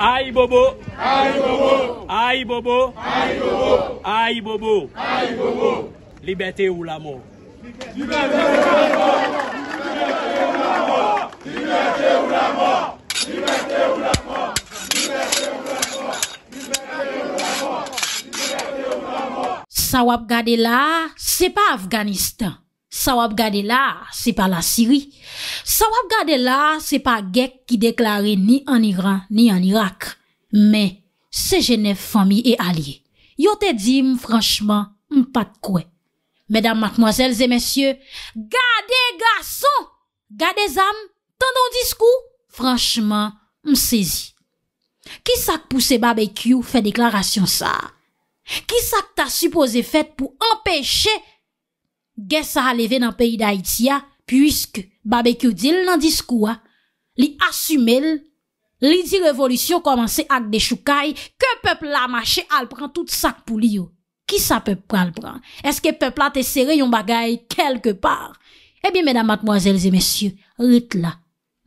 Aïe bobo Aïe bobo Aïe bobo Aïe bobo Aïe bobo Aïe bobo Liberté ou la mort Liberté ou la mort Liberté ou la mort Liberté ou la mort Liberté ou la mort Liberté ou la mort Liberté ou la mort Ça wap gade là, c'est pas Afghanistan Sawab gade la, se pa la siri. Sawab gade la, se pa gek ki deklare ni an Iran, ni an Irak. Men, se jenef fami e alye. Yo te di m franchman, m pat kwe. Medan matmoazelze men sye, gade gason, gade zam, tendon diskou. Franchman, m sezi. Ki sak pou se barbecue fe deklarasyon sa? Ki sak ta supose fet pou empeshe gade? Gè sa aleve nan peyi d'Haïtia, pwiske, babèk yo dil nan dis kouwa, li asume l, li di revolutyon komanse ak de choukaye, ke pepl la mache al pran tout sak pou li yo. Ki sa pepl pran l pran? Eske pepl la te sere yon bagaye kelke par? Ebi, mèdam matmoazèlze, mèsyè, rite la,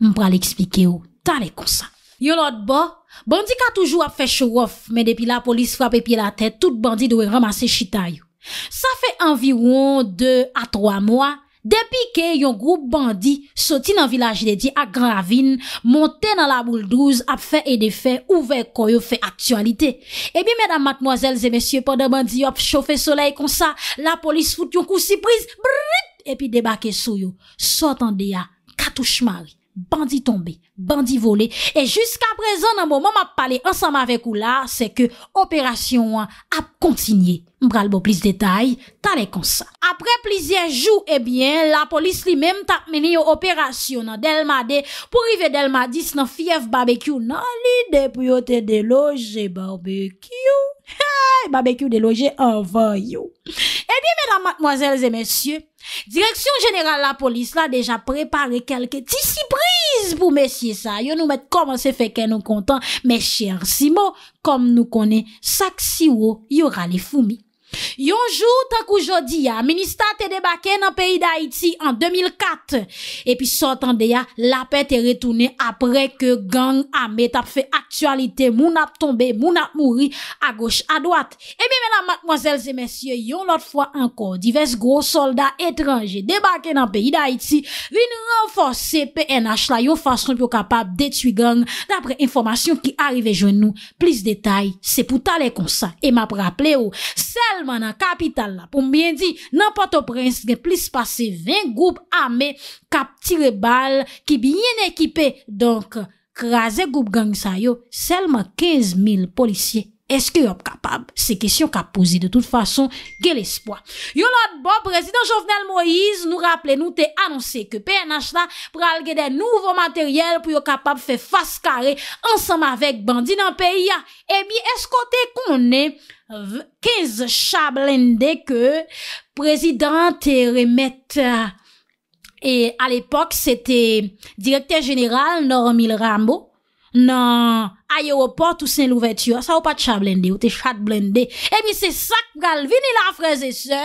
m pran l'explike yo, tan lè kon sa. Yo lot bo, bandi ka toujou ap fè chourof, men depi la polis frap epi la tè, tout bandi doè ramase chita yo. Sa fe environ 2 a 3 mwa, depi ke yon grou bandi soti nan vilaj ledi ak gran avin, monte nan la bouldouz ap fe e defen ouve koyo fe aktualite. Ebi eh mèdam matmoazèl zè mèsyè pa deman di yo ap chofe soley kon sa, la polis foute yon kousi priz, brit, epi debake sou yo, sotan de ya katou chmal. Bandi tombe, bandi vole, e jiska prezon nan mou mou ap pale ansam avek ou la, se ke operasyon ap kontinye. Mbral bo plis detay, talek konsa. Apre plisye jou, ebyen, la polis li mem tap meni yo operasyon nan Delmade, pou rive Delmade, se nan fief barbekyou nan li, depuyote de loje eh, barbekyou. Ha, e babekyou de loje an van yo. E eh diye, mèdame, mwazèlzè, mèsyè, direksyon jenèral la polis la deja prepare kelke tisi brise pou mèsyè sa. Yo nou mèt koman se fèkè nou kontan. Mè chèr Simon, kom nou konè, sak siwo, yo ralè foumi. Yonjou tak oujodi ya Ministat te debake nan peyi da Iti An 2004 E pi sotan deya lape te retoune Apre ke gang ame tap fe Aktualite moun ap tombe Moun ap mouri a goch a doat E mi mena madmozels e mensye Yon lot fwa anko divers gros soldat Etranje debake nan peyi da Iti Vin renfose PNH la Yon fason pou kapap detui gang Dapre informasyon ki arrive joun nou Plis detay se pou tale konsa E map rappele ou sel manan kapital la pou mbyen di nan pato prens gen plis pase 20 goup ame kap tire bal ki byen ekipe donk kraze goup gang sa yo selman 15 mil polisye Eske yo kapab? Se kesyon ka pouzi de tout fason, ge l'espoi. Yon lot bo, prezident Jovenel Moïse nou rappele nou te annonse ke PNH la pral ge de nouvo materyel pou yo kapab fe faskare ansam avek bandi nan peyi ya. Emi, esko te konen 15 chablen de ke prezident te remet e al epok se te direkter general Normil Rambo Nan, ay yo wopan tousen l'ouverture, sa wopan chablende, ou te chablende. Ebi se sak pral vini la freze se,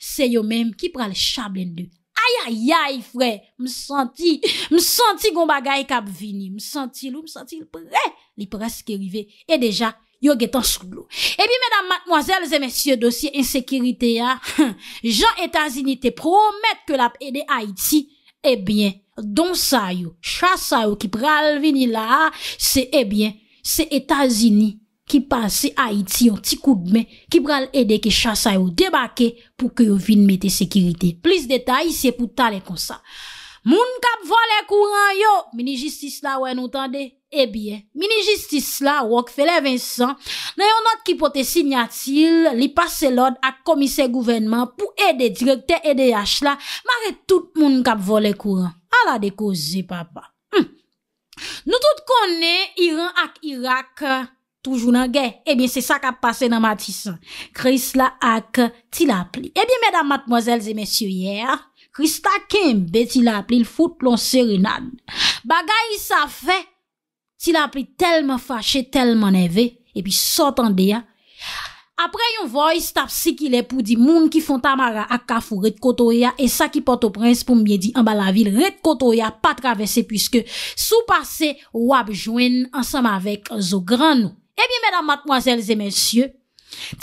se yo menm ki pral chablende. Ayayay fre, msanti, msanti gomba gayi kap vini, msanti loup, msanti loup, eh, li preske rive. E deja, yo getan shkoulou. Ebi menam matmoazel zemesye dosye insekirite ya, jan etan zinite promet ke lap ede Haiti. Ebyen, eh don sa yo, chasa yo ki pral vini la, se ebyen, eh se Etasini ki pase Haiti yon ti kou dme, ki pral ede ke chasa yo debake pou ke yo vini mette sekirite. Plis detay se pou tale konsa. Moun kap vo le kou ran yo, mini jistis la wè nou tande. Eh e bie, mini jistis la wak fele Vincent, nan yon not ki pote signatil, li pase lod ak komise gouvenman pou ede direk te ede yach la, ma re tout moun kap vole kouran. A la dekozi, papa. Nou tout konen Iran ak Irak, toujou nan gen, e bie se sa kap pase nan matisan. Kris la ak tilap li. E eh bie, medan matmozelze, monsiou ye, Kris ta kembe tilap li, l foute lon seri nan. Bagay sa fek, Ti la api telman fache, telman neve, epi sotan de ya. Apre yon voy, stapsi ki le pou di moun ki fon tamara akaf ou red koto ya, e sa ki pote o prens pou mbiye di anba la vil, red koto ya, pa travesse, pwiske sou pase wap jwen ansam avek zo gran nou. Epi, mèdam matmoazèl zè mèsyè,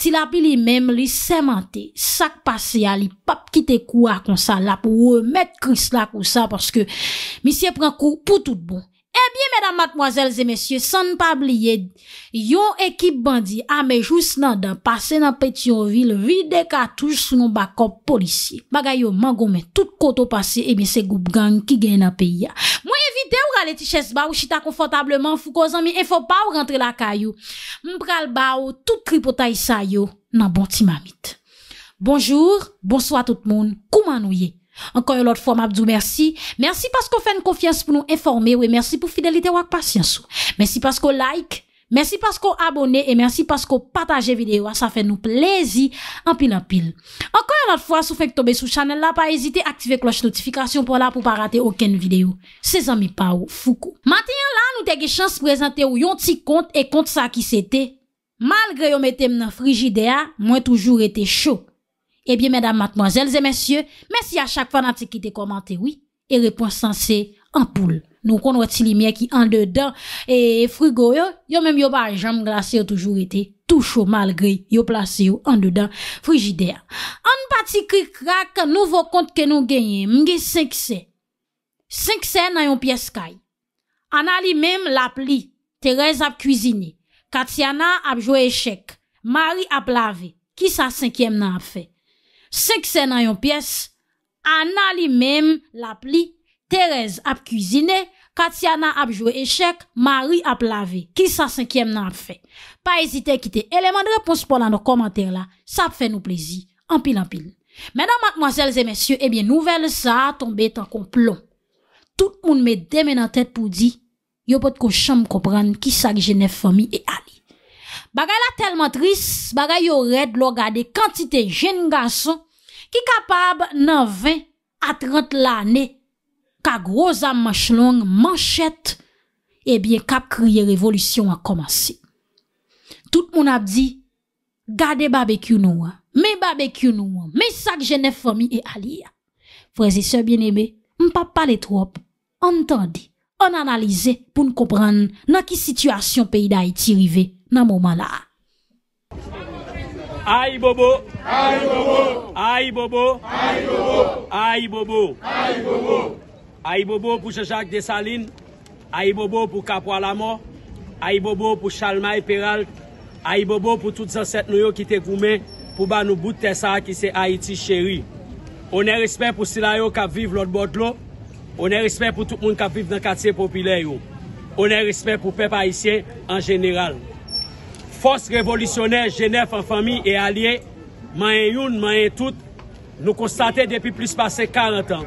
ti la api li mèm li semente sak pase ya, li pap kite kou a kon sa la pou mèd kris la kon sa, pwiske misye pran kou pou tout bon. Mwenye mèdam makmwazelze mèsyye san npa bliye yon ekip bandi ame jous nan da pase nan petyon vil vide katouj sou nou bakop polisye. Bagay yo man goumen tout koto pase e eh mwen se goup gang ki gen na pe ya. Mwenye vide ou rale ti ches ba ou chita konfotableman fou kozan mi enfo pa ou rentre la kayo. Mpral ba ou tout kripota isa yo nan bon ti mamit. Bonjour, bonswa tout moun, kouman nou ye? Ankon yon lot fwa mabdou mersi, mersi pasko fè n konfians pou nou informe ou e mersi pou fidelite wak pasyans ou Mersi pasko like, mersi pasko abone e mersi pasko pataje videyo a sa fè nou plezi anpil anpil Ankon yon lot fwa sou fèk tobe sou chanel la pa ezite aktive kloche notifikasyon pou la pou pa rate oken videyo Se zami pa ou fuku Maten yon la nou tege chans prezante ou yon ti kont e kont sa ki sete Malgre yon metem nan frigidea, mwen toujou rete chou Ebyen eh mèdam matmozèl zè mèsyè, mèsyè a chak fanantik ki te komante oui, e reponsan se ampoule. Nou kon wè ti li miè ki an de dan, e frigo yo, yo mèm yo ba jamb glase yo toujou rete, tou chou mal gri, yo plase yo an de dan frigidea. An bati kri krak nouvo kont ke nou genye, mge 5 se. 5 se nan yon piyes kay. Ana li mèm la pli, Tereza ap kouzini, Katiana ap jo e chèk, Mari ap lave, ki sa 5e nan ap fè. Sekse nan yon pies, Anna li mem la pli, Terese ap kuzine, Katiana ap jwe eshek, Marie ap lave, ki sa senkyem nan ap fe. Pa ezite kite eleman de repons pou lan do komantere la, sa ap fe nou plezi, anpil anpil. Menan, makmoazelze, mesye, ebyen nouvel, sa a tombe tan kon plon. Tout moun me deme nan tet pou di, yo pot ko chanm kopran ki sa ki jene fomi e alin. Bagay la telman tris, bagay yo red lo gade kantite jen gason ki kapab nan 20 a 30 lane ka groza manchlong manchet ebyen kap kriye revolusyon a komansi. Tout moun ap di, gade babekyou noua, me babekyou noua, me sak jen e fomi e alia. Frésiseur binebe, mpa paletwop, antandi. an analize pou n kopran nan ki situasyon peyi d'Haïti rive nan mouman la. Aï Bobo! Aï Bobo! Aï Bobo! Aï Bobo pou Jejak Desaline, Aï Bobo pou Kapwa Lama, Aï Bobo pou Chalma Eperal, Aï Bobo pou tout zan set nou yo ki te koume pou ba nou bout te sa ki se Haïti chéri. Onè respect pou sila yo ka viv lòt bot lò, Onè respect pou tout moun kap viv nan katsè popilè yo. Onè respect pou pep haïsien an jeneral. Fos revolisyonè, jenèf an fami e alye, mayen youn, mayen tout, nou konstate depi plus passe 40 an.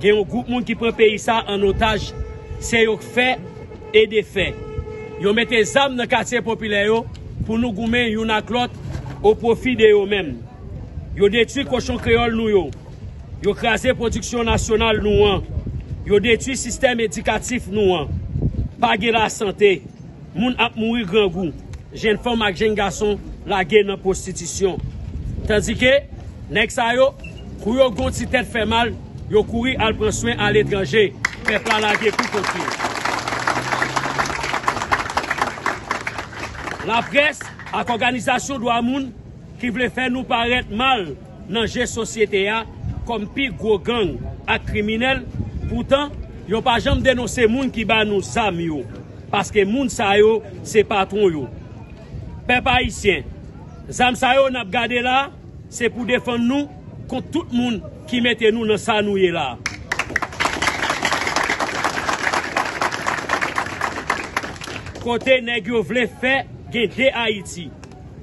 Gen yon goup moun ki prepe yisa an otaj, se yon fè et de fè. Yon mette zanm nan katsè popilè yo pou nou goumen yon aklot ou profi de yo men. Yon detui koshon kreol nou yo. Yon krasè produksyon nasyonal nou an. yo detui sistem edikatif nou an, pa ge la sante, moun ap mouri gran gou, jen fòm ak jen gason, la gen nan prostitisyon. Tandike, nek sa yo, kou yo gò ti tèt fè mal, yo kou ri al pronswen al edranje, pe pala ge pou konti. La pres ak organizasyon dwa moun, ki vle fè nou paret mal nan jè sosyete ya, kom pi gò gang ak kriminel, Poutan, yo pa jom denose moun ki ba nou sam yo. Paske moun sa yo, se patron yo. Pep Haitien, zam sa yo nap gade la, se pou defen nou kont tout moun ki mette nou nan sa nou ye la. Kote negyo vle fe gen de Haiti.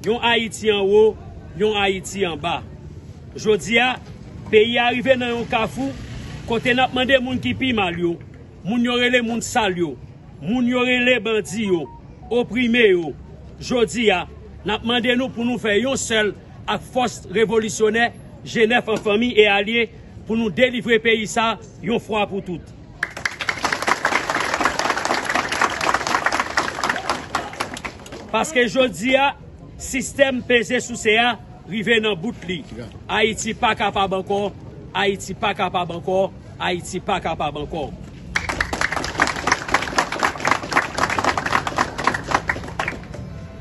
Yon Haiti an wo, yon Haiti an ba. Jodi ya, peyi arive nan yon kafu, Kote napmande moun ki pimal yo, moun yorele moun sal yo, moun yorele berdi yo, oprime yo. Jodi ya, napmande nou pou nou fe yon sel ak fost revolisyone, jenef an fami e alye pou nou delivre pe yisa yon fwa pou tout. Paske jodi ya, sistem peze sou seyan rive nan bout li. Aiti pa ka fabankon. Ha iti pa kapab ankor, ha iti pa kapab ankor.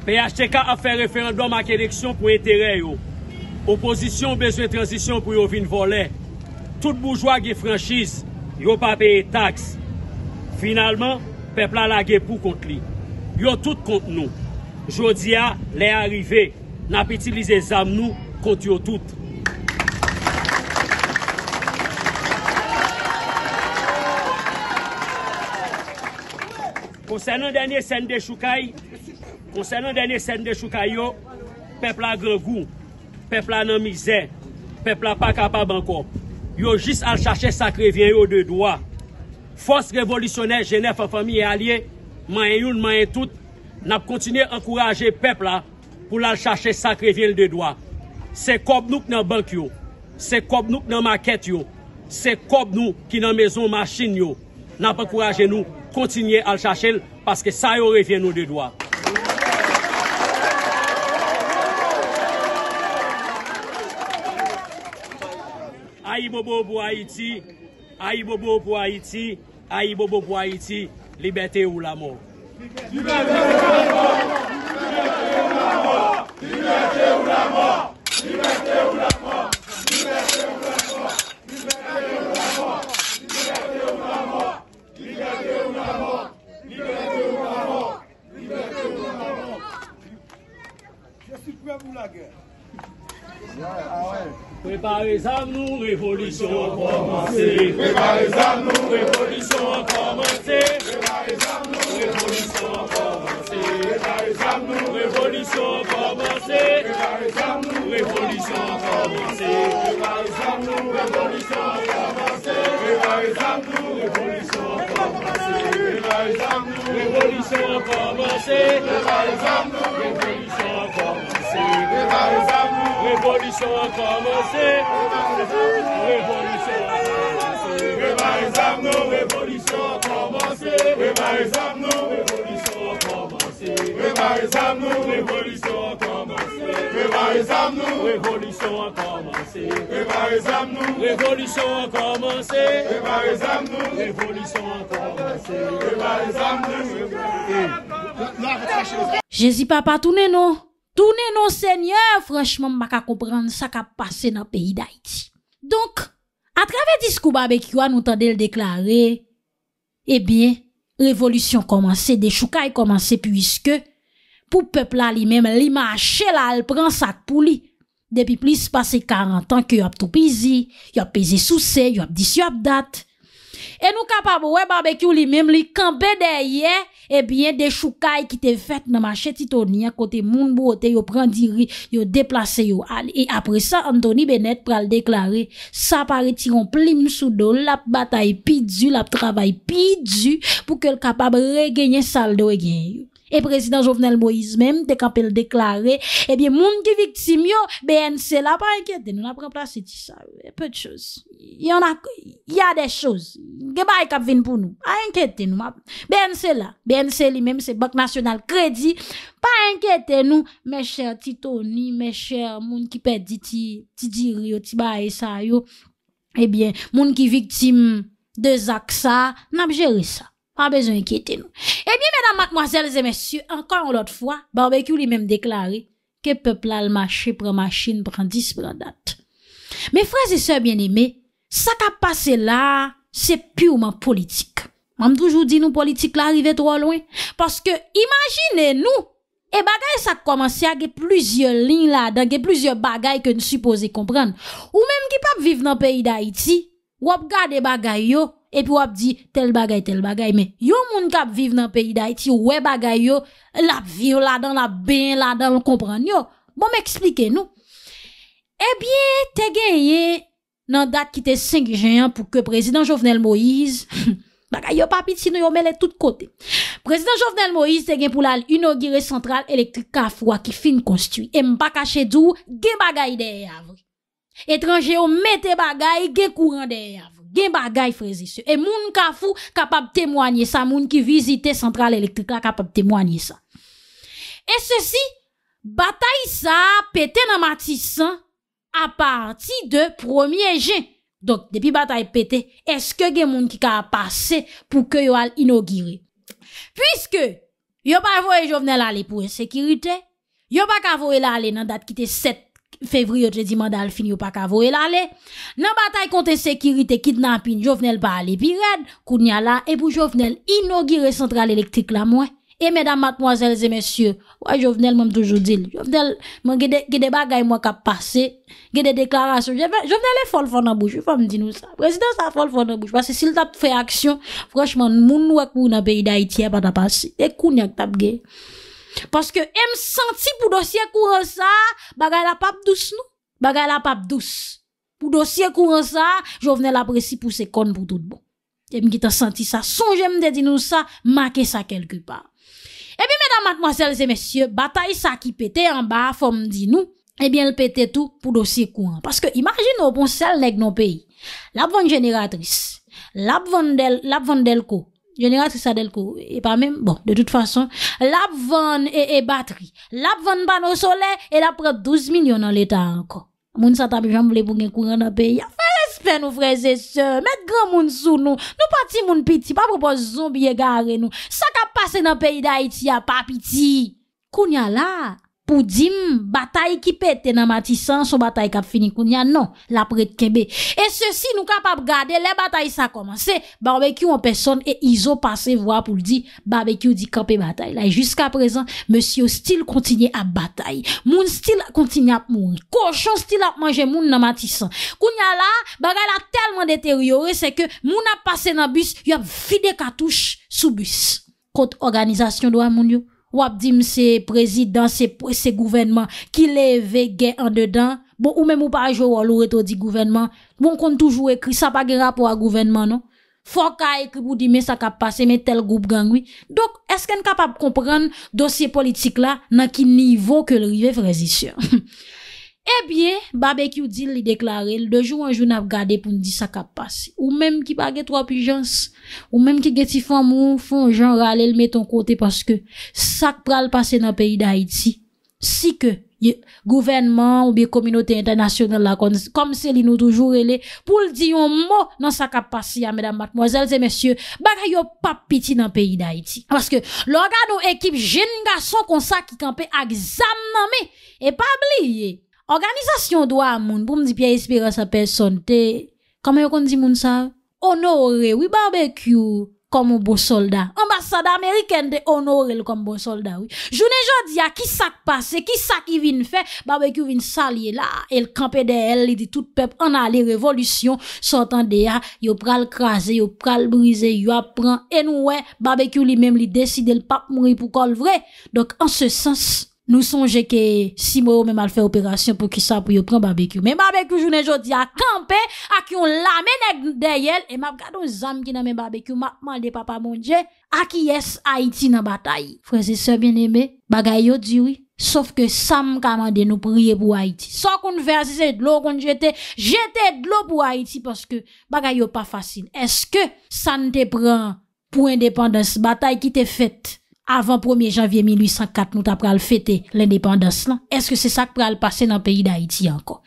PHTK a fe referendom ak eleksyon pou entere yo. Oposisyon bezwe transisyon pou yo vin volè. Tout boujwa ge franschise, yo pa peye taks. Finalman, pepla la ge pou kont li. Yo tout kont nou. Jodi a, le arive, na peti li ze zam nou kont yo tout. Ponsen an denye sen de choukaye yo, pepla gre gou, pepla nan mizè, pepla pa kapab anko. Yo jis al chache sakre vyen yo de doa. Fos revolisyonè jenè fè fèmi e alè, mayen youn, mayen tout, nap kontinè ankouraje pepla pou lal chache sakre vyen l de doa. Se kob nouk nan bank yo, se kob nouk nan makèt yo, se kob nouk ki nan mezon machin yo, nap ankouraje nouk. le al parce que ça y ça nous de droit. Aïe bobo pour Haïti, aïe bobo pour Haïti, Aïe bobo pour Haïti, liberté ou l'amour. Liberté ou la Préparez à nous, révolution a commencé. Préparez à nous, révolution a commencé. Préparez à nous, révolution a commencé. Préparez à nous, révolution a commencé. Préparez à nous, révolution a commencé. Préparez à nous, révolution a commencé. Préparez à nous, révolution a commencé. Préparez à nous, révolution a commencé. Préparez à nous, révolution a commencé. Révolution Révolution Jésus papa Tounè nou sènyè, frèchman m baka koupran sa ka pase nan peyi d'Aiti. Donk, atrave diskou babekyo an, nou tande l deklarè, ebyen, eh revolusyon komanse, dechoukay komanse, pwiske pou pepla li mèm li mache la al pran sa kpou li. Depi pli se pase 40 an ke yop tou pizi, yop pizi sou se, yop disi, yop dat. E nou kapabowe babekyo li mèm li kampe deyeye, Ebyen de choukaye ki te fèt nan man cheti Tony akote moun bote yo pran diri yo deplase yo al. E apre sa Anthony Bennett pral deklare sa pari ti rom plim sou do lap batay pidu, lap travay pidu pou ke l kapab regenye saldo e genye. E prezident Jovenel Moïse mèm te kapel deklaré Ebyen moun ki viktim yo, BNC la pa enkete nou La preplase ti sa yo, e pe t'chose Ya de chose, ge ba e kap vin pou nou A enkete nou, BNC la, BNC li mèm se Bak National Credit Pa enkete nou, mè chèr tito ni, mè chèr moun ki pedi ti dir yo, ti ba e sa yo Ebyen moun ki viktim de Zak sa, nan ap jere sa Pa bezon ekieten nou. Ebyen, mèdam, matmoazèl, zè, mèsyou, ankan ou lot fwa, barbekyou li mèm deklare, ke peplal mâche pre mâchine, prendis pre dat. Mè frazè sè, mèm, mèm, sa ka pase la, se pyouman politik. Mèm toujou di nou politik la, rivey tro lwen. Paske, imagine nou, e bagay sa komanse a ge plusye lin la, dan ge plusye bagay ke n supose kompran. Ou mèm ki pap vive nan peyi da iti, wop gade bagay yo, epi wap di, tel bagay, tel bagay, men, yo moun kap vive nan peyi da iti, wè bagay yo, lap vive la dan, lap ben la dan, l kompran yo, bon m eksplike nou. Ebyen, eh te gen ye, nan dat ki te 5 jan, pou ke prezident Jovenel Moïse, bagay yo papit, sino yo me le tout kote. Prezident Jovenel Moïse, te gen pou la l'unogire central elektrik ka fwa ki fin konstiwi, e m baka chedou, ge bagay dey avre. Etranje yo mette bagay, ge kouran dey avre. Gen bagay frezi se. E moun ka fou kapab temwanyi sa. Moun ki vizite central elektrik la kapab temwanyi sa. E se si, batay sa pete nan matisan a parti de premier gen. Donk, depi batay pete, eske gen moun ki ka apase pou ke yo al inogire. Piske, yo ba vwe jo vne lale pou e sekirite, yo ba ka vwe lale nan dat kite 7. fevriyo tredi mandal finyo pa kavoye la le nan batay konten sekirite kidnampin, jovenel pa ale pi red, kounya la, e pou jovenel inogire sentral elektrik la mwen e medan matmoazelze mesyur wè jovenel mwen toujou dil jovenel mwen gede bagay mwen kap pase gede deklarasyon, jovenel e fol fol nan bouche fòm di nou sa, prezident sa fol fol nan bouche pasè sil tap fè aksyon frèchman moun wak moun apè yida itye pata pase, e kounya tap gè Paske em santi pou dosye kou an sa, bagay la pap dous nou. Bagay la pap dous. Pou dosye kou an sa, jo vene la presi pou se kon pou tout bon. Emi ki ta santi sa, sonje mde di nou sa, make sa kelku pa. Ebi medan matmosele zemesye, batay sa ki pete an ba fom di nou, ebi eh el pete tou pou dosye kou an. Paske imarje nou pon sel neg nou peyi. Lab vande generatris, lab vande del kou. génératrice Delco et pas même bon de toute façon la vanne et, batterie la pas panneau soleil, et la prend 12 millions dans l'état encore moun sa tape jambe pour gen courant dans pays fait respect nous frères et sœurs mettre grand monde sous nous nous pour moun petit pas pour propos zombie garer nous ça qu'a passé dans le pays d'Haïti a pas petit kounya là Pou di, batay ki pete nan matisan, sou batay kap fini koun ya, non, la prete kebe. E se si nou kap ap gade, le batay sa komanse, barbekyou an peson, e izo pase vwa pou di, barbekyou di kap e batay. La e jusqu'a prezen, monsi yo stil kontinye ap batay. Moun stil kontinye ap moun, koshon stil ap manje moun nan matisan. Koun ya la, bagay la telman deteriore, se ke moun ap pase nan bus, yo ap vide katouche sou bus. Kont organizasyon do an moun yo, wap di mse prezidans, se gouvenman, ki leve gen an dedan, bon ou men mou pa ajo ou alou eto di gouvenman, bon kon toujou ekri, sa pa gera pou a gouvenman, non? Fok a ekri pou di me sa kap pase, me tel goup gangwi. Dok, eske n kapap kompren dosye politik la, nan ki nivou ke lorive frezisyon. Ebyè, babè ki ou di li deklare, li dejou anjou naf gade pou ndi sa kap pasi. Ou mèm ki bagè tro apijans, ou mèm ki geti fan moun, fan jan ralèl mèt an kote paske sak pral pase nan peyi d'Haïti. Si ke, gouvernement ou biye kominote internasyonel la komse li nou toujou rele, pou l'diyon mò nan sa kap pasi ya mèdam batmwazèl te mèsyè, bagè yo pap piti nan peyi d'Haïti. Paske loga nou ekip jen nga son kon sa ki kampe ak zam nan me e pabliye. Organizasyon do a moun, pou m di piye espirase apè son te, kame yo kon di moun sa, onore, wè barbekyou, komon bo solda. Ambasada Ameriken te onore lè komon bo solda, wè. Jounè jò di a, kisak pase, kisak i vin fè, barbekyou vin salye la, el kampè de el, lè di tout pep, an a lè revolisyon, sotan de ya, yo pral krasè, yo pral brise, yo apren, en wè, barbekyou li mèm li deside, l pap mouri pou kol vre. Dok, an se sens, Nou sonje ke si mè ou mè mal fè operasyon pou ki sa pou yo pren barbekyou. Mè barbekyou jounen jodi a kampe ak yon lamen ek dey el. E map gado zanm ki nan mè barbekyou ma mal dey papa mounje ak yes Haiti nan batayi. Frense se mè mè bagay yo diwi saf ke sam kamande nou priye pou Haiti. Sa kon versi se dlo kon jetè jetè dlo pou Haiti paske bagay yo pa fasyn. Eske sa n te pren pou independens batayi ki te fet? Avant 1 janvier 1804, nou ta pral fete l'independance lan. Eske se sa k pral pase nan peyi d'Haïti anko.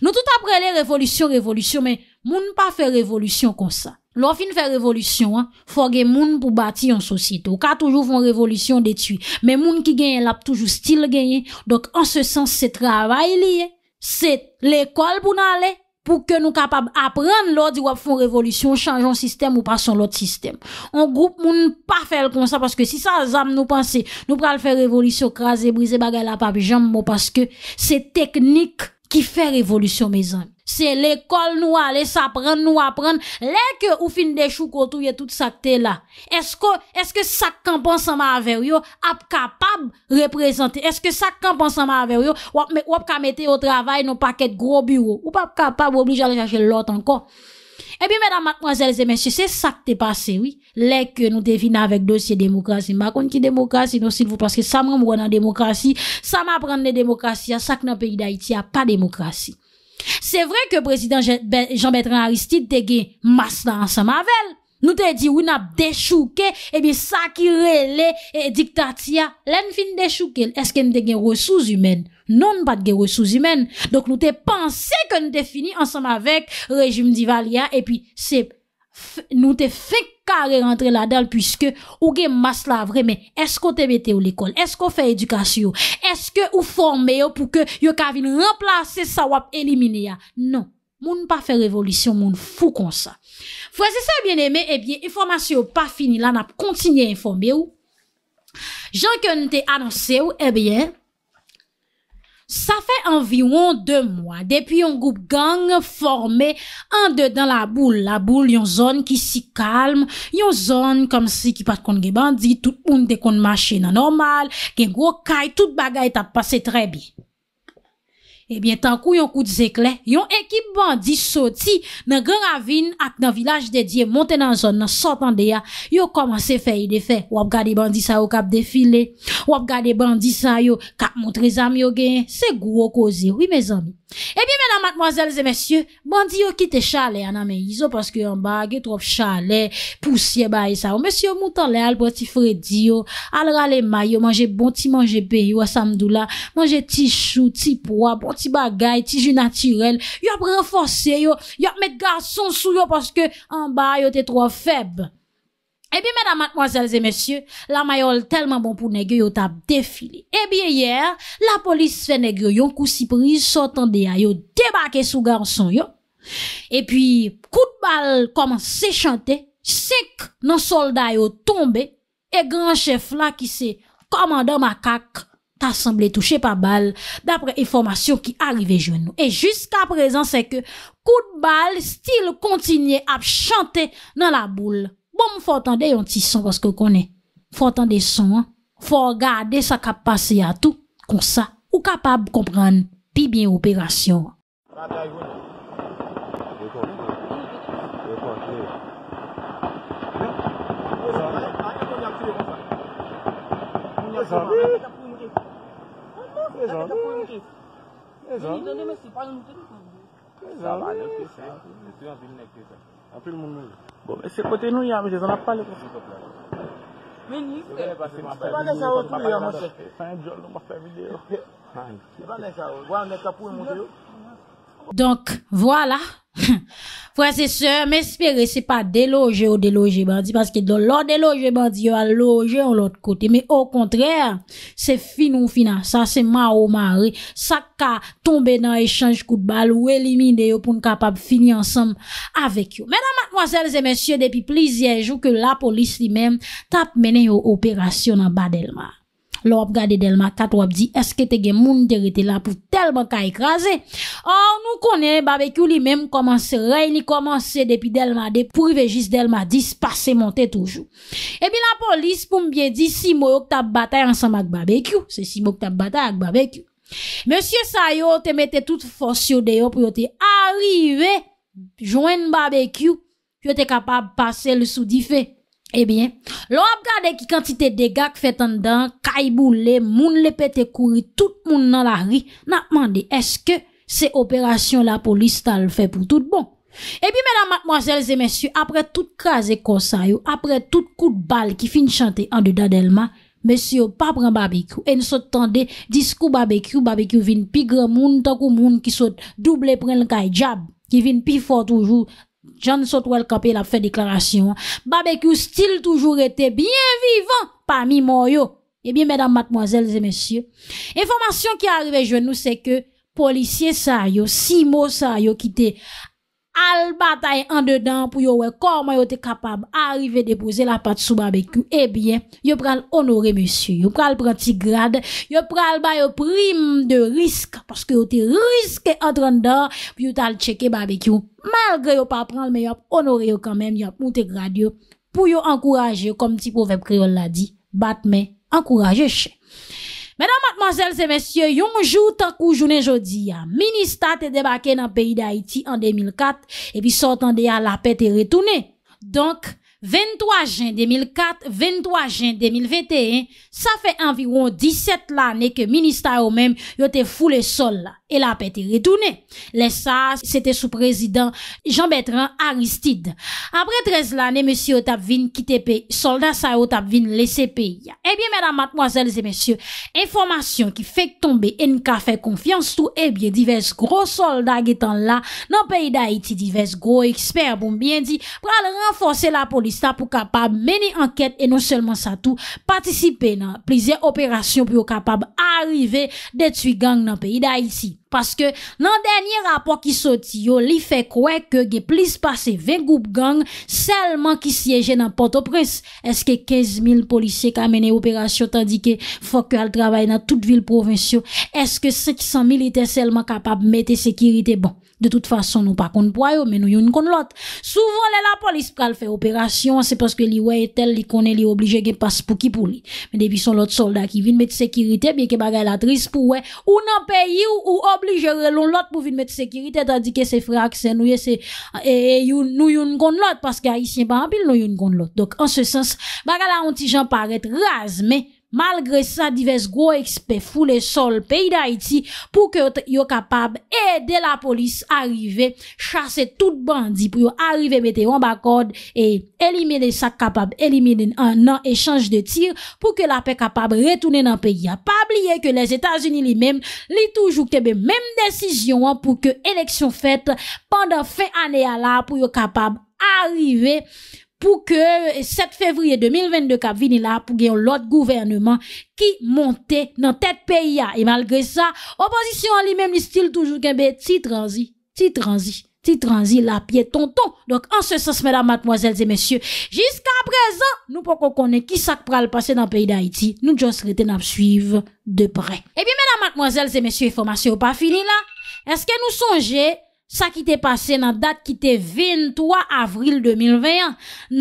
Nou tout apre le, revolutyon, revolutyon, men moun pa fe revolutyon kon sa. Lò fin fe revolutyon an, fò gen moun pou bati yon sosito. Ou ka toujou foun revolutyon detui. Men moun ki genyen lap toujou stil genyen. Dok an se sens se travay liye. Se l'ekol pou nan le. pou ke nou kapab apren lò di wap foun revolutyon, chanjon sistem ou pason lòt sistem. An group moun pa fèl kon sa, paske si sa zanm nou panse, nou pral fèl revolutyon, krasè, brise bagay la papi, janm moun paske se teknik. Ki fè revolusyon, mè zan. Se l'ekol nou a lè sa prèn, nou a prèn, lè ke ou fin de choukotou, yè tout sa tè la. Eske sak kanponsan mè a vè ryo, ap kapab reprezentè. Eske sak kanponsan mè a vè ryo, wap ka metè yo travay nou pakèt gro biro. Ou pap kapab wobli jale jache lot anko. Epi, mèdam, mèdam, mwazèl, zèmè, sè se sak te pase, wè, lèk nou te fina avèk dosye demokrasi, mwakoun ki demokrasi, nou sil vwou paske sa mè mwò nan demokrasi, sa mè aprande den demokrasi, a sak nan peyi da iti, a pa demokrasi. Sè vwè ke prezident Jean-Bertrand Aristide te gen mas nan sa mwavèl. Nou te di wina dechouke, ebi sa ki rele e diktatia. Len fin dechouke, eske n de gen resouz imen? Non bat gen resouz imen. Donk nou te panse ke nou te fini ansan avèk rejim dival ya, epi nou te fè kare rentre la dal, pwiske ou gen maslavre, men esko te bete ou l'ekol, esko fè edukasyo, eske ou formeyo pou ke yo kavin remplase sa wap elimine ya? Non. Moun pa fe revolisyon, moun fou kon sa. Fwa, se se bien eme, ebyen, informasyon pa fini lan ap kontinye informe ou. Jan ke nou te anonse ou, ebyen, eh sa fe anvi ou an de mwa, depi yon goup gang forme an de dan la boule. La boule yon zon ki si kalm, yon zon kom si ki pat kon ge bandi, tout moun te kon mache nan normal, gen gwo kay, tout bagay ta pase trebi. Ebyen, tankou yon kout zekle, yon ekip bandi soti nan gen avin ak nan vilaj dedye monte nan zon nan sotan deya, yon koman se fe yi de fe. Wap gade bandi sa yo kap defile, wap gade bandi sa yo kap moutrezam yo gen, se gwo kozi, wime zanbi. Epi menan matmoazelze mesye, bandi yo ki te chale aname yizo paske yon bagye trop chale, pousye baye sa yo. Mesye yo moutan le al poti fredi yo, al rale may yo, manje bon ti manje pe yo a samdou la, manje ti chou, ti poa, bon ti bagay, ti ju naturel, yo ap reforse yo, yo ap met gason sou yo paske anba yo te tro feb. E bi mena matmoazelze mesye, la mayol telman bon pou negyo yo tap defile. E eh bi ye, la polis fe negyo yon kousi priz sotan deya yo debake sou garson yo. E pi kout bal komanse chante, sek nan solda yo tombe, e gran chef la ki se komando makak tasemble touche pa bal dapre informasyon ki arrive jwen nou. E jiska prezan se ke kout bal stil kontinye ap chante nan la boule. Bon m fòt an de yon ti son wòs kè konè. Fòt an de son, fòt gade sa kap pase ya tout. Kon sa, wò kapab kompran pi bin operasyon. Fòt an de son, fòt an de son, fòt an de son, fòt an de son. Bon, a pri moun moun. Se kote nou yon, jè zan ap pale. S'il sople. Meni, se banè sa o tou yon, monsè. San joun nou moun familè yo. Banè sa o, wan mè kapou yon moun moun yo. Donc, voilà. Frères et sœurs, m'espérer, c'est pas déloger ou déloger parce que dans l'autre déloger bandit, on a logé de l'autre côté. Mais au contraire, c'est fin ou fina. Ça, c'est ma ou mari. Ça, qu'a tomber dans échange coup de balle ou éliminer pour être capable finir ensemble avec eux. Mesdames, mademoiselles et messieurs, depuis plusieurs jours que la police lui-même tape mener une opération dans Badelma. Lo ap gade Delma kat wap di eske te gen moun terite la pou telman ka ekraze. Or nou konen e bavèkyou li menm komanse rey ni komanse depi Delma de pou vejist Delma dispase monte toujou. Ebi la polis pou mbyen di si mou yo kta batay ansanm ak bavèkyou. Se si mou yo kta batay ak bavèkyou. Monsie Sayo te mette tout fonsyo deyo pou yo te arive jwen bavèkyou. Yo te kapab pase le sou di fey. Ebyen, eh lo ap gade ki kantite degak fe tendan, kaybou le, moun le pete kouri, tout moun nan la ri, nan ap mande eske se operasyon la polis tal fe pou tout bon. Ebyen, eh mèdam, matmoasèlze, mèsyou, apre tout kaze konsayou, apre tout kout bal ki fin chante an de dadelma, mèsyou, pa pren babekyou, en sot tende disku babekyou, babekyou vin pi gre moun, toku moun ki sot double pren lkaj jab, ki vin pi fort oujou, John Sotwell Campbell a fait déclaration. Barbecue style toujours était bien vivant parmi Moyo. Eh bien, mesdames, mademoiselles et messieurs, information qui est arrivée je nous, c'est que policier ça yo, six mots ça yo al bataille en dedans pour voir comment yo était capable arriver déposer la pâte sous barbecue eh bien yo pral honorer monsieur yo pral prendre petit grade yo pral ba prime de risque parce que yo était risqué en train dedans pour yo t'al checker barbecue malgré yo pas prendre mais yo honorer yo quand même yo monter grade pour yo encourager comme petit proverbe créole l'a dit mais encourager chien Mesdames, mademoiselles et messieurs, yon jour tant kou journée jodi a, ministre te débarqué dans le pays d'Haïti en 2004 et puis sortant de la paix est retourné. Donc, 23 jan 2004, 23 jan 2021, sa fè environ 17 l'anè ke ministè ou mèm yo te foule sol la, e la apè te retounè. Le sa, se te sou prezident Jean-Bertrand Aristide. Apre 13 l'anè, mèsyo tap vin kitepe, soldat sa yo tap vin lesepe ya. Ebyè mèdam matmoazèl zè mèsyo, informasyon ki fèk tombe en ka fèk konfians tou, ebyè divers gro soldat getan la, nan peyi da iti divers gro eksper bon bèndi, pral renforsè la polis, sta pou kapab meni anket e non selman sa tou patisipe nan plize operasyon pou yo kapab arive detui gang nan peyi da iti. Paske nan denye rapot ki soti yo li fe kwe ke ge plize pase 20 goup gang selman ki siyeje nan pote pres. Eske 15.000 polise ka meni operasyon tandike fok yo al travay nan tout vil provensyon. Eske 500.000 ite selman kapab mette sekirite bank. De tout fason nou pa konn pou a yo, men nou yon konn lot. Souvan lè la polis pral fè operasyon, se paske li wey etel, li konnen, li oblije gen pas pou ki pou li. Men depi son lot solda ki vin met sekirite, bieke bagay la tris pou wey, ou nan peyi ou oblije relon lot pou vin met sekirite, tadike se frakse nou yon konn lot, paske a isyen pa anpil nou yon konn lot. Dok, an se sens, bagay la ontijan paret razme, Malgre sa, divers go ekspe foule sol peyi da iti pou ke yo kapab ede la polis arive, chase tout bandi pou yo arive mete yon bakod e elimine sak kapab, elimine nan echange de tir pou ke la pey kapab retounen nan peyi. Ya pa bliye ke les Etats-Unis li mem li toujou kebe mem desisyon pou ke eleksyon fète pandan fey ane ala pou yo kapab arive. pou ke 7 fevriye 2022 kap vini la pou gen yon lot gouvernement ki monte nan tet peyi ya. E malgre sa, opozisyon li menm li stil toujou gen be ti tranzi, ti tranzi, ti tranzi la piye ton ton. Donk ansesans mèdam matmoazèl zè mèsyò. Jiska prezan, nou pokon konen ki sak pral pase nan peyi d'Haïti, nou jons reten ap suiv de pre. E eh bi mèdam matmoazèl zè mèsyò, informasyon pa fini la, eske nou sonje... Sa ki te pase nan dat ki te vin 3 avril 2021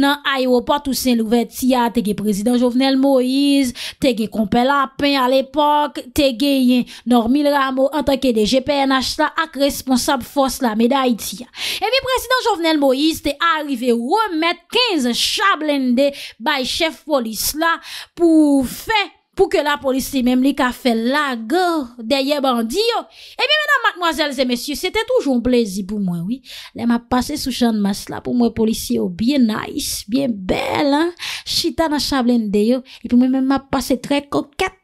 nan Ayropa Toussaint Louvertia, tege Prezident Jovenel Moïse, tege Kompe Lapin al epok, tege Yen Normil Ramo antake de GPNH la ak responsab fos la Medayitia. Ebi Prezident Jovenel Moïse te arive remet 15 chablende bay chef folis la pou fek. pou ke la polisi menm li ka fe lago deye bandi yo. E eh mi menam, mademoiselles et messieurs, se te toujou mplezi pou mwen, oui. Le m ap pase sou chan mas la pou mwen polisi yo, oh, bien nice, bien bel, hein. Chita nan chablen deyo, e pou m menm m ap pase tre kokat.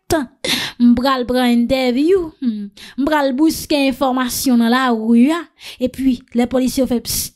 M bral bral interview, m hmm. bral bouske informasyon nan la rua, e pi, le polisi yo fe psit,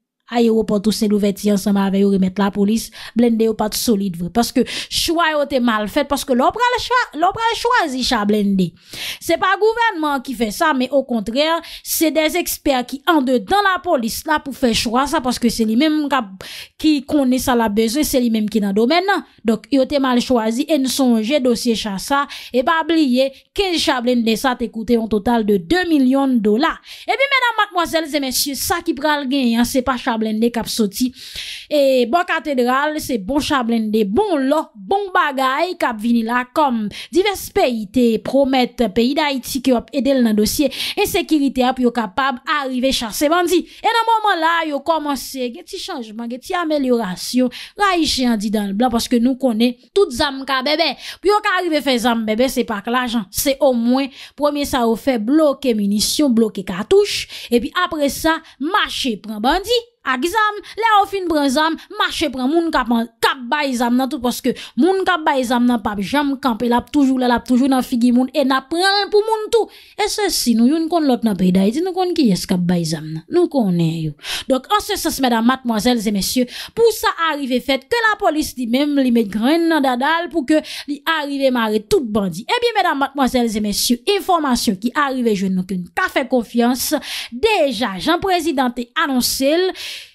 aéroport tous Saint-Louverture ensemble avec remettre la police blende ou pas de solide parce que choix été mal fait parce que l'on le choisi cha blende c'est pas gouvernement qui fait ça mais au contraire c'est des experts qui en dedans la police là pour faire choix ça parce que c'est lui même qui connaît ça la besoin c'est lui même qui dans domaine donc a été mal choisi et nous songer dossier chassa et pas oublier que chablendé ça ça coûté un total de 2 millions de dollars et puis mesdames mademoiselles et messieurs ça qui le gain, hein, c'est pas cha E bon katedral, se bon chablende, bon lo, bon bagay, kap vini la kom Divers peyite promet peyi da iti ki wap edel nan dosye Ensekirite ap yo kapab arive chase bandi E nan mouman la yo komanse, geti chanjman, geti ameliorasyon Raiche yandi dan l blan, paske nou konen tout zam ka bebe Pyo ka arrive fe zam bebe, se pak la jan, se o mwen Premier sa ou fe bloke munisyon, bloke katouche E pi apre sa, mache, pren bandi, atouche Moun kap bay zam nan tout Moun kap bay zam nan pap Jam kampe lap toujou lalap toujou nan figi moun E nap pran pou moun tout E se si nou yon kon lot nan peyday Ti nou kon ki yes kap bay zam nan Nou konnen yon Dok anse se se medan matmozèl zemesye Pou sa arive fèt ke la polis li mèm li mèk grèn nan dadal Pou ke li arive mare tout bandi E eh bi medan matmozèl zemesye Informasyon ki arive je nou Kèn ta fè konfiyans Deja jan prezident te anonsèl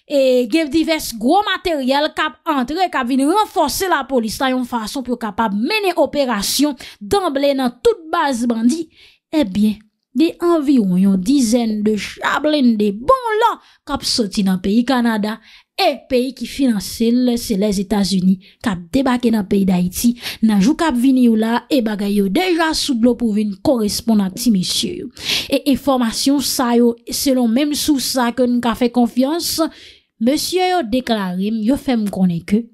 e gev divers gro materyal kap entre e kap vini renfose la polis la yon fason pou kap ap mene operasyon dan blen nan tout base bandi e eh bie de anviron yon dizen de chablen de bon la kap soti nan peyi Kanada e peyi ki finanse le se les Etats-Unis kap debake nan peyi Daiti nan jou kap vini yo la e bagay yo deja sou blo pou vin korespondanti misye yo e informasyon sa yo selon mem sou sa kon ka fe konfians Monsieur yo déclaré, yo fait me connaît que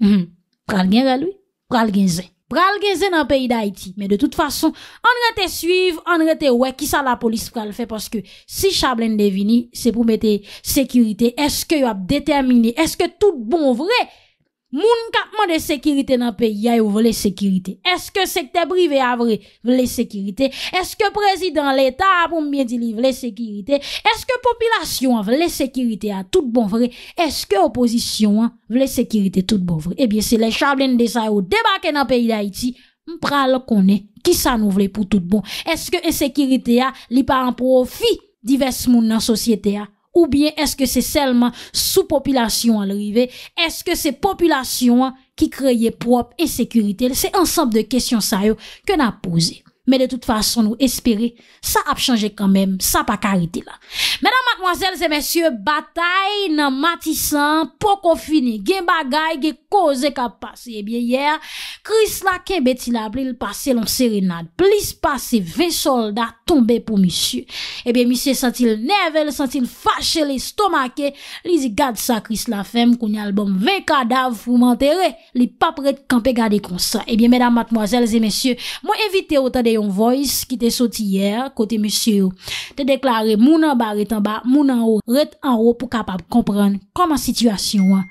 hmm, pral gen lui, pral gen zé Pral gen zé dans pays d'Haïti, mais de toute façon, on te suivre, on te ouais qui ça la police pral fait parce que si Chablin devini, c'est pour mettre sécurité. Est-ce que yo a déterminé, est-ce que tout bon vrai Moun kapman de sekirite nan peyi ya yo vle sekirite? Eske sekte brive avre vle sekirite? Eske prezident l'Etat apou mbien di li vle sekirite? Eske popilasyon vle sekirite a tout bon vre? Eske oposisyon vle sekirite tout bon vre? Ebyen se le chablen de sa yo debake nan peyi da iti, mpral konen ki sa nou vle pou tout bon. Eske e sekirite a li pa an profi divers moun nan sosyete a? ou bien est-ce que c'est seulement sous-population à l'arrivée? Est-ce que c'est population qui crée propre insécurité? C'est ensemble de questions sérieuses que n'a posé. Mais de toute façon, nous espérer, ça a changé quand même, ça pas carité là. Mesdames, mademoiselles et messieurs, bataille nan Matissan, poko fini, gen Koze kap pase, e bie yer, Kris la ken eh beti la blil pase long serenade. Blis pase, ve soldat tombe pou msye. E bie msye santi l neve, l santi l fache, l estomake, li zi gad sa Kris la fem kouni albom ve kadaf pou mante re. Li pap ret kanpe gade konsa. E bie medan matmoazelze msye, mwen evite otan de yon voice ki te soti yer, kote msye ou, te deklare moun an ba ret an ba, moun an ou, ret an ou pou kapap komprenn koman situasyon an.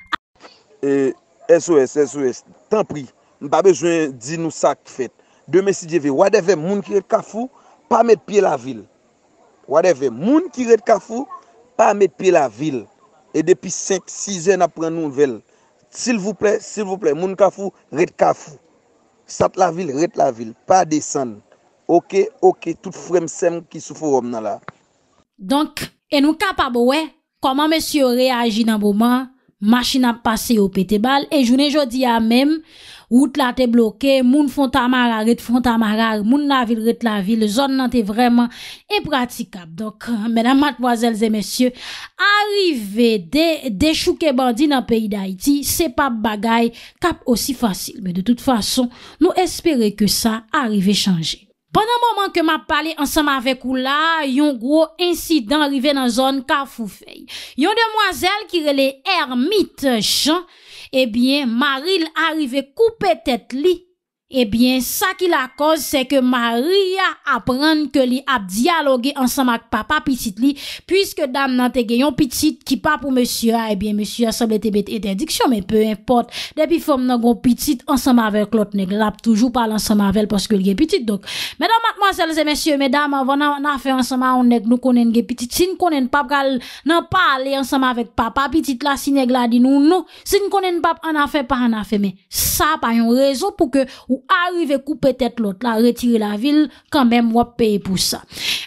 E... SOS, SOS, tan pri, nou pa bejwen di nou sak fèt. Deme si djeve, wadeve, moun ki ret kafou, pa met pi la vil. Wadeve, moun ki ret kafou, pa met pi la vil. E depi 5, 6 en apren nouvel. Sil vouple, sil vouple, moun kafou, ret kafou. Sat la vil, ret la vil, pa desan. Ok, ok, tout fremsem ki soufou om nan la. Donk, en nou ka pa bowe, koman mè syo reagi nan bouman? Machina pase yo pete bal, e jounen jodi ya mem, wout la te bloke, moun fonta mara ret fonta mara, moun la vil ret la vil, zon nan te vreman epratikab. Donk, menan matboazelze mesye, arive de chouke bandi nan peyi da iti, se pa bagay kap osi fasil. Men de tout fason, nou espere ke sa arive chanje. Pendan mouman ke ma pale ansam avek ou la, yon gro insidan rive nan zon ka fou fey. Yon demwazel ki rele ermite chan, ebyen eh maril rive koupe tet li. Ebyen eh sa ki la koz se ke Maria apren ke li ap Dialogue ansama k papa pitit li Puiske dam nan te genyon pitit Ki pa pou mesura ebyen eh mesura Sabe te bete ete diksyon men peu import Depi fom nan go pitit ansama Vel klot neg lap toujou pal ansama Vel poske li gen pitit dok Mesdame avan nan fe ansama On neg nou konen gen pitit Sin konen pap kal nan pale ansama Vek papa pitit la non. si neg la di nou nou Sin konen pap an afe pa an afe Men sa pa yon rezo pou ke ou Arrive kou petet lot la Retire la vil Kanmem wap peye pou sa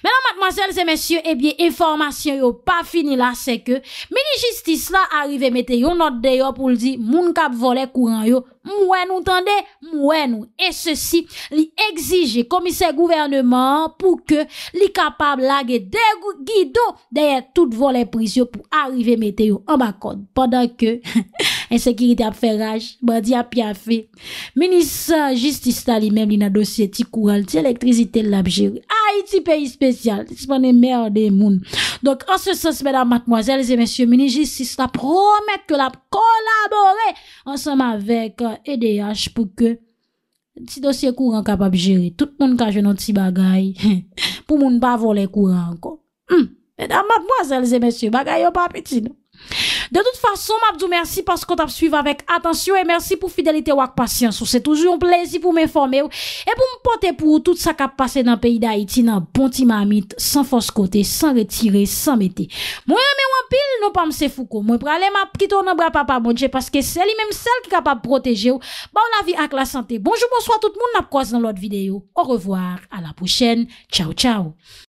Menan matmansel se mesye Ebyen eh informasyon yo Pa fini la seke Meni jistis la Arrive mete yo not de yo Pou li di Moun kap vole kou ran yo mwen ou tande, mwen ou e se si li exige komise gouvernement pou ke li kapab lage de gido deye tout volen prisio pou arrive meteyo, an bakon padan ke ensekirite ap fe raj bandi ap ya fe menis sa jistista li men li na dosye ti koural, ti elektrizite l ap jiri, ha iti peyi spesyal si mwen e mer de moun an se sens mèdam matmoazèl, zè mèsyo menis jistista promette ke l ap kolaborè ansem avèk EDH pour que petit dossier courant capable de gérer. Tout le monde qui a joué petit bagaille. pour ne pas voler courant encore. Hum, mesdames, mademoiselles et messieurs, bagaille pas petit. De tout fason m ap do mersi paskot ap suyva vek atensyon E mersi pou fidelite wak pasyansou Se touzou yon plezi pou m informe ou E pou m pote pou ou tout sa kap pase nan bon peyi da Haiti Nan bonti ma amit San foskote, san retire, san mete Mwen ame wapil nou pa mse fuko Mwen prale m ap kito nan bra pa pa mounche Paske seli menm sel ki kap ap proteje ou Ba wna vi ak la sante Bonjou bonsoit tout moun ap kwa zan lout videyo Au revoir, ala pou chen, chow chow